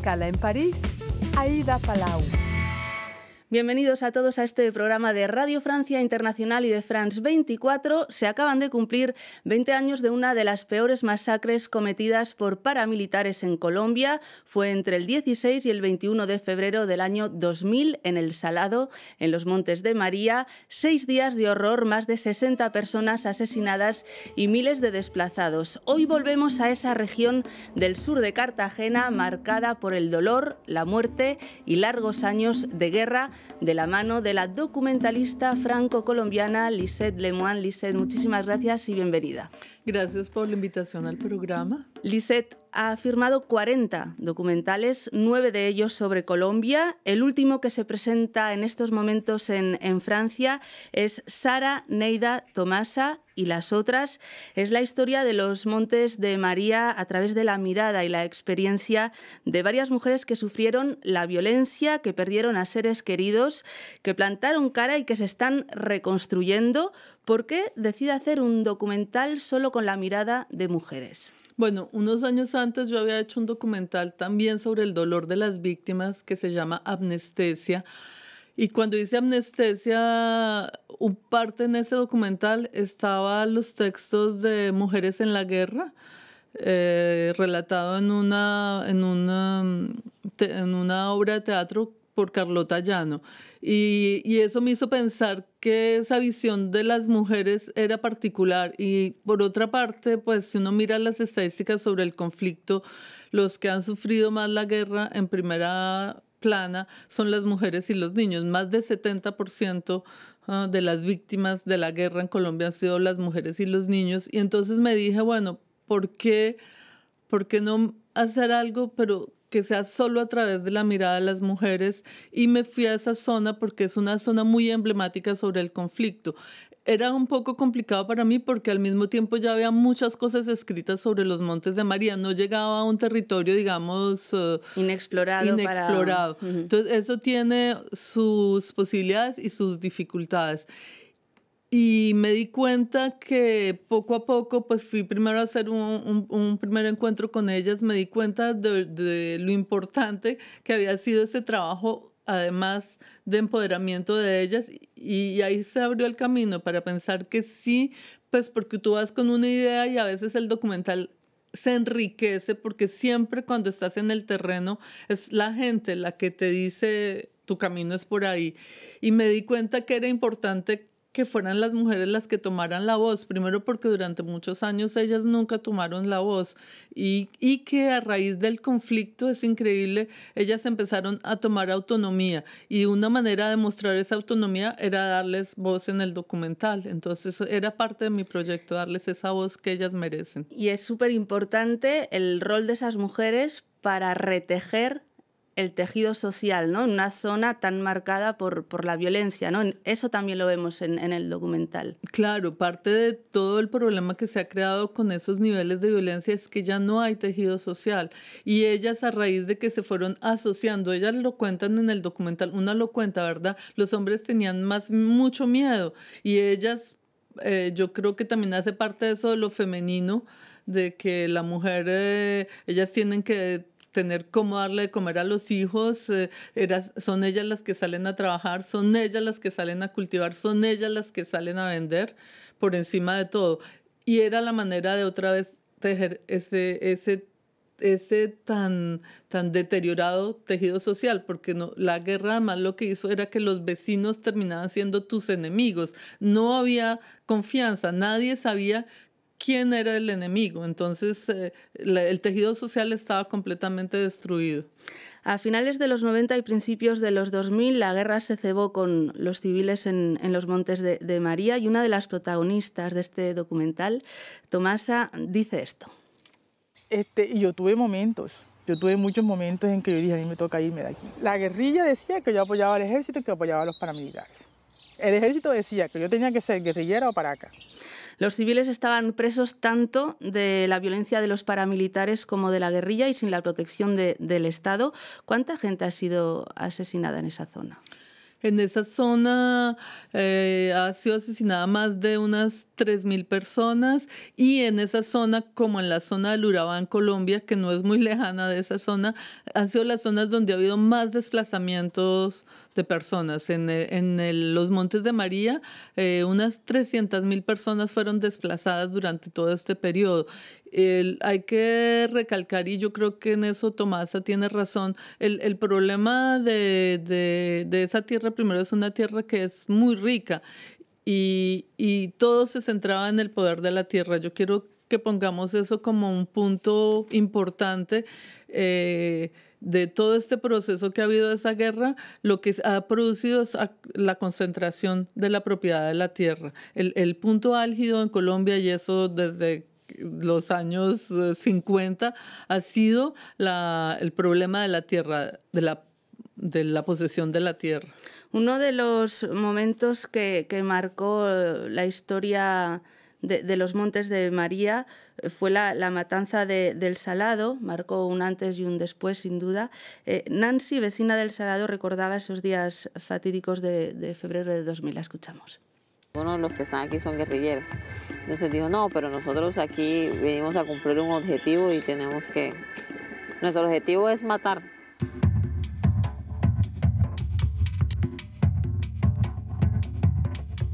escala en París, Aida Palau. Bienvenidos a todos a este programa de Radio Francia Internacional y de France 24. Se acaban de cumplir 20 años de una de las peores masacres cometidas por paramilitares en Colombia. Fue entre el 16 y el 21 de febrero del año 2000 en El Salado, en los Montes de María. Seis días de horror, más de 60 personas asesinadas y miles de desplazados. Hoy volvemos a esa región del sur de Cartagena marcada por el dolor, la muerte y largos años de guerra de la mano de la documentalista franco-colombiana Lisette Lemoine. Lisette, muchísimas gracias y bienvenida. Gracias por la invitación al programa. Lisette, ha firmado 40 documentales, nueve de ellos sobre Colombia. El último que se presenta en estos momentos en, en Francia es Sara Neida Tomasa, y las otras es la historia de los montes de María a través de la mirada y la experiencia de varias mujeres que sufrieron la violencia, que perdieron a seres queridos, que plantaron cara y que se están reconstruyendo. ¿Por qué decide hacer un documental solo con la mirada de mujeres? Bueno, unos años antes yo había hecho un documental también sobre el dolor de las víctimas que se llama Amnestesia. Y cuando hice Amnestesia, un parte en ese documental estaba los textos de Mujeres en la Guerra, eh, relatado en una, en, una, en una obra de teatro por Carlota Llano. Y, eso me hizo pensar que esa visión de las mujeres era particular. Y por otra parte, pues si uno mira las estadísticas sobre el conflicto, los que han sufrido más la guerra en primera plana son las mujeres y los niños. Más de 70% ah, de las víctimas de la guerra en Colombia han sido las mujeres y los niños. Y entonces me dije, bueno, ¿por qué, por qué no hacer algo, pero que sea solo a través de la mirada de las mujeres y me fui a esa zona porque es una zona muy emblemática sobre el conflicto. Era un poco complicado para mí porque al mismo tiempo ya había muchas cosas escritas sobre los Montes de María. No llegaba a un territorio, digamos, eh, inexplorado. Inexplorado. Entonces, eso tiene sus posibilidades y sus dificultades. Y me di cuenta que poco a poco, pues fui primero a hacer un, un, primer encuentro con ellas, me di cuenta de, de lo importante que había sido ese trabajo además de empoderamiento de ellas y ahí se abrió el camino para pensar que sí, pues porque tú vas con una idea y a veces el documental se enriquece porque siempre cuando estás en el terreno es la gente la que te dice tu camino es por ahí y me di cuenta que era importante que fueran las mujeres las que tomaran la voz, primero porque durante muchos años ellas nunca tomaron la voz y, que a raíz del conflicto, es increíble, ellas empezaron a tomar autonomía y una manera de mostrar esa autonomía era darles voz en el documental, entonces era parte de mi proyecto darles esa voz que ellas merecen. Y es súper importante el rol de esas mujeres para retejer el tejido social, ¿no? En una zona tan marcada por, por la violencia, ¿no? Eso también lo vemos en, el documental. Claro, parte de todo el problema que se ha creado con esos niveles de violencia es que ya no hay tejido social. Y ellas a raíz de que se fueron asociando, ellas lo cuentan en el documental, una lo cuenta, ¿verdad? Los hombres tenían más, mucho miedo. Y ellas, eh, yo creo que también hace parte de eso lo femenino, de que la mujer, eh, ellas tienen que tener cómo darle de comer a los hijos, eh, son ellas las que salen a trabajar, son ellas las que salen a cultivar, son ellas las que salen a vender por encima de todo. Y era la manera de otra vez tejer ese, ese ese tan, tan deteriorado tejido social, porque no, la guerra además lo que hizo era que los vecinos terminaban siendo tus enemigos. No había confianza, nadie sabía quién era el enemigo. Entonces, eh, el tejido social estaba completamente destruido. A finales de los 90 y principios de los 2000, la guerra se cebó con los civiles en, los Montes de, María y una de las protagonistas de este documental, Tomasa, dice esto. Este, yo tuve momentos, yo tuve muchos momentos en que yo dije, a mí me toca irme de aquí. La guerrilla decía que yo apoyaba al ejército y que apoyaba a los paramilitares. El ejército decía que yo tenía que ser guerrillera o para acá. Los civiles estaban presos tanto de la violencia de los paramilitares como de la guerrilla y sin la protección del Estado. ¿Cuánta gente ha sido asesinada en esa zona? En esa zona eh, ha sido asesinada más de unas 3.000 personas y en esa zona, como en la zona de Urabá Colombia, que no es muy lejana de esa zona, han sido las zonas donde ha habido más desplazamientos personas. En, en los Montes de María, eh, unas 300 mil personas fueron desplazadas durante todo este periodo. hay que recalcar, y yo creo que en eso Tomasa tiene razón, el, el problema de, de, de esa tierra primero es una tierra que es muy rica y, y, todo se centraba en el poder de la tierra. Yo quiero que pongamos eso como un punto importante. Eh, de todo este proceso que ha habido de esa guerra, lo que ha producido es la concentración de la propiedad de la tierra. El, punto álgido en Colombia, y eso desde los años 50, eh, ha sido el problema de la tierra, de la, de la posesión de la tierra. Uno de los momentos que, que marcó eh, la historia de, los Montes de María eh, fue la, la matanza de, del Salado, marcó un antes y un después sin duda. Eh, Nancy, vecina del Salado, recordaba esos días fatídicos de, de febrero de 2000. La escuchamos. Uno de los que están aquí son guerrilleros. Entonces dijo, no, pero nosotros aquí venimos a cumplir un objetivo y tenemos que... Nuestro objetivo es matar,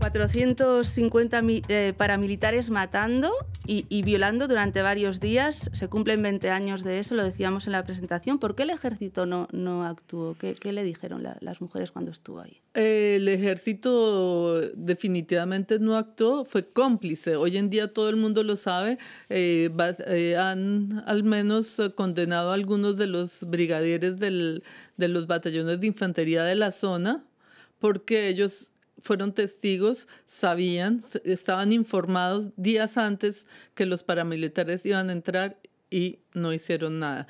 450 eh, paramilitares matando y, violando durante varios días. Se cumplen 20 años de eso, lo decíamos en la presentación. ¿Por qué el ejército no, no actuó? ¿Qué, qué le dijeron las mujeres cuando estuvo ahí? Eh, el ejército definitivamente no actuó, fue cómplice. Hoy en día todo el mundo lo sabe. Eh, han al menos condenado a algunos de los brigadieres del, de los batallones de infantería de la zona porque ellos fueron testigos, sabían, estaban informados días antes que los paramilitares iban a entrar y no hicieron nada.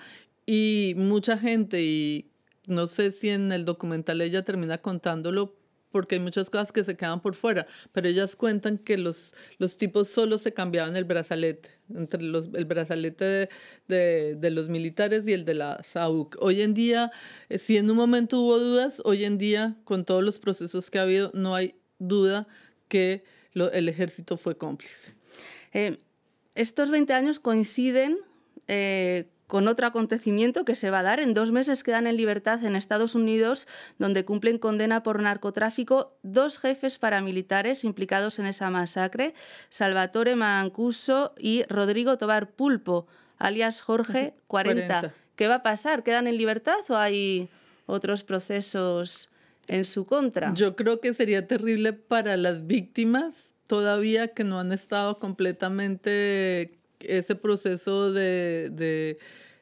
Y mucha gente, y no sé si en el documental ella termina contándolo, porque hay muchas cosas que se quedan por fuera, pero ellas cuentan que los, los tipos solo se cambiaban el brazalete, entre los, el brazalete de, de, los militares y el de la SAUC. Hoy en día, eh, si en un momento hubo dudas, hoy en día, con todos los procesos que ha habido, no hay duda que el ejército fue cómplice. Eh, estos 20 años coinciden eh, con otro acontecimiento que se va a dar. En dos meses quedan en libertad en Estados Unidos, donde cumplen condena por narcotráfico dos jefes paramilitares implicados en esa masacre, Salvatore Mancuso y Rodrigo Tobar Pulpo, alias Jorge 40. ¿Qué va a pasar? ¿Quedan en libertad o hay otros procesos en su contra? Yo creo que sería terrible para las víctimas todavía que no han estado completamente ese proceso de,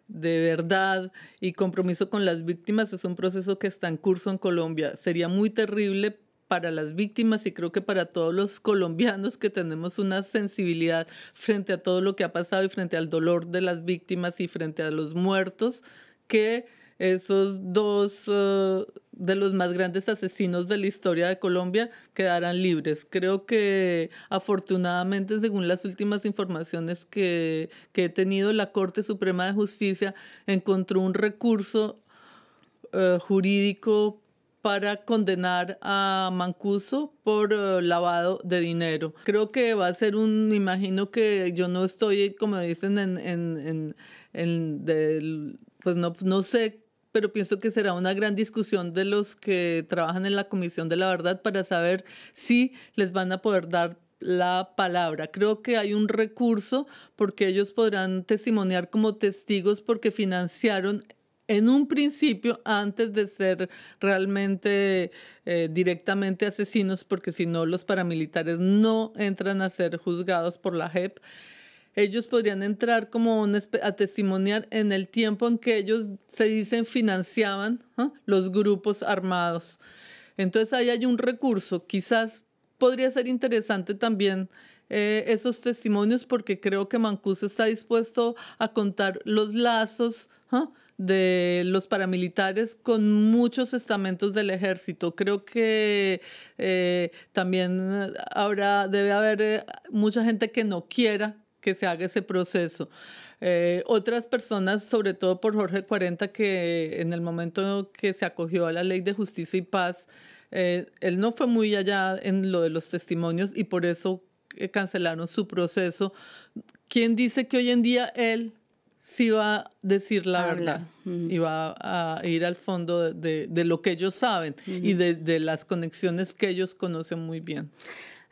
verdad y compromiso con las víctimas es un proceso que está en curso en Colombia. Sería muy terrible para las víctimas y creo que para todos los colombianos que tenemos una sensibilidad frente a todo lo que ha pasado y frente al dolor de las víctimas y frente a los muertos que esos dos eh, de los más grandes asesinos de la historia de Colombia quedarán libres. Creo que afortunadamente, según las últimas informaciones que, he tenido, la Corte Suprema de Justicia encontró un recurso eh, jurídico para condenar a Mancuso por eh, lavado de dinero. Creo que va a ser un, imagino que yo no estoy, como dicen, en, en, en, pues no, no sé pero pienso que será una gran discusión de los que trabajan en la Comisión de la Verdad para saber si les van a poder dar la palabra. Creo que hay un recurso porque ellos podrán testimoniar como testigos porque financiaron en un principio antes de ser realmente eh, directamente asesinos, porque si no los paramilitares no entran a ser juzgados por la JEP ellos podrían entrar como a testimoniar en el tiempo en que ellos se dicen financiaban ¿ah? los grupos armados. Entonces ahí hay un recurso. Quizás podría ser interesante también eh, esos testimonios porque creo que Mancuso está dispuesto a contar los lazos ¿ah? de los paramilitares con muchos estamentos del ejército. Creo que eh, también ahora debe haber eh, mucha gente que no quiera que se haga ese proceso. Eh, otras personas, sobre todo por Jorge 40, que en el momento que se acogió a la ley de justicia y paz, eh, él no fue muy allá en lo de los testimonios y por eso eh, cancelaron su proceso. ¿Quién dice que hoy en día él sí va a decir la verdad y va a ir al fondo de, lo que ellos saben y de las conexiones que ellos conocen muy bien?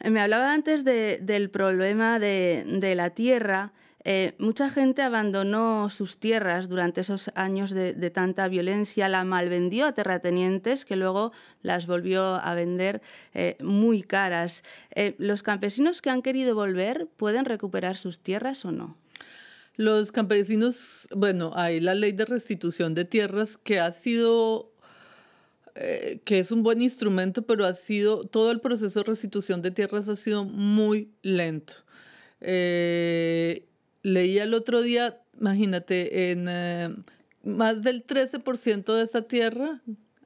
Me hablaba antes del problema de, la tierra. Eh, mucha gente abandonó sus tierras durante esos años de, tanta violencia, la malvendió a terratenientes que luego las volvió a vender eh, muy caras. Eh, ¿Los campesinos que han querido volver pueden recuperar sus tierras o no? Los campesinos, bueno, hay la ley de restitución de tierras que ha sido eh, que es un buen instrumento, pero ha sido, todo el proceso de restitución de tierras ha sido muy lento. Eh, leí leía el otro día, imagínate, en eh, más del 13% de esa tierra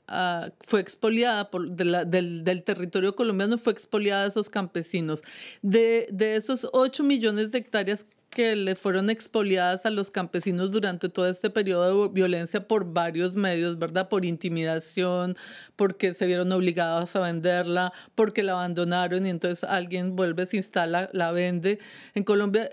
ah, fue expoliada por, del, territorio colombiano, fue expoliada a esos campesinos. De, de, esos 8 millones de hectáreas que le fueron expoliadas a los campesinos durante todo este periodo de violencia por varios medios, ¿verdad? Por intimidación, porque se vieron obligados a venderla, porque la abandonaron y entonces alguien vuelve, se instala, la vende. En Colombia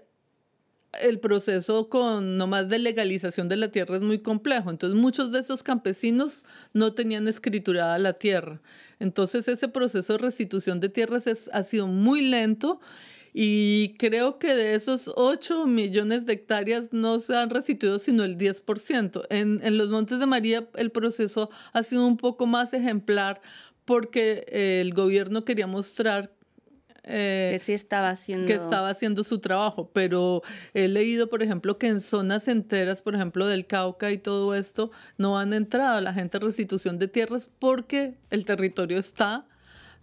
el proceso con nomás de legalización de la tierra es muy complejo. Entonces muchos de esos campesinos no tenían escriturada la tierra. Entonces ese proceso de restitución de tierras ha sido muy lento y creo que de esos 8 millones de hectáreas no se han restituido sino el 10%. En, en los Montes de María el proceso ha sido un poco más ejemplar porque eh, el gobierno quería mostrar eh, que sí estaba haciendo que estaba haciendo su trabajo, pero he leído, por ejemplo, que en zonas enteras, por ejemplo, del Cauca y todo esto, no han entrado la gente a restitución de tierras porque el territorio está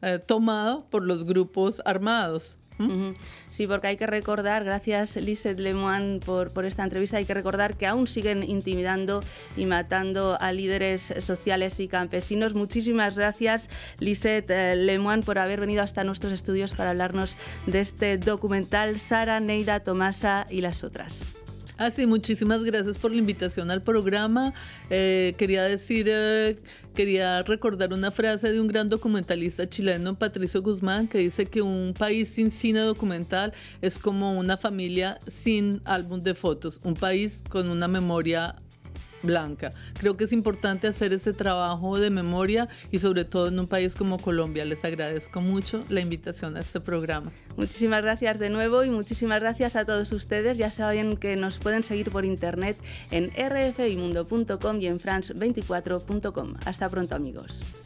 eh, tomado por los grupos armados. ¿Mm? Sí, porque hay que recordar, gracias Lisette Lemoine por, por esta entrevista, hay que recordar que aún siguen intimidando y matando a líderes sociales y campesinos. Muchísimas gracias Lisette eh, Lemoine por haber venido hasta nuestros estudios para hablarnos de este documental Sara, Neida, Tomasa y las otras. Así, ah, muchísimas gracias por la invitación al programa. Eh, quería decir... Eh, quería recordar una frase de un gran documentalista chileno, Patricio Guzmán, que dice que un país sin cine documental es como una familia sin álbum de fotos, un país con una memoria blanca. Creo que es importante hacer ese trabajo de memoria y sobre todo en un país como Colombia. Les agradezco mucho la invitación a este programa. Muchísimas gracias de nuevo y muchísimas gracias a todos ustedes. Ya saben que nos pueden seguir por internet en rfimundo.com y en france24.com. Hasta pronto amigos.